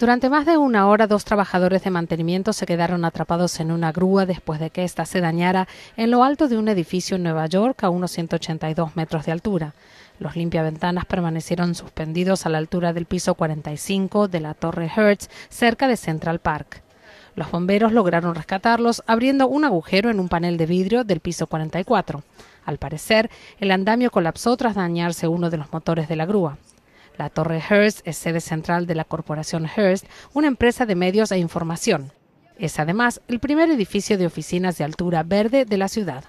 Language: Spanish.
Durante más de una hora, dos trabajadores de mantenimiento se quedaron atrapados en una grúa después de que ésta se dañara en lo alto de un edificio en Nueva York a unos 182 metros de altura. Los limpiaventanas permanecieron suspendidos a la altura del piso 45 de la Torre Hertz, cerca de Central Park. Los bomberos lograron rescatarlos abriendo un agujero en un panel de vidrio del piso 44. Al parecer, el andamio colapsó tras dañarse uno de los motores de la grúa. La Torre Hearst es sede central de la corporación Hearst, una empresa de medios e información. Es además el primer edificio de oficinas de altura verde de la ciudad.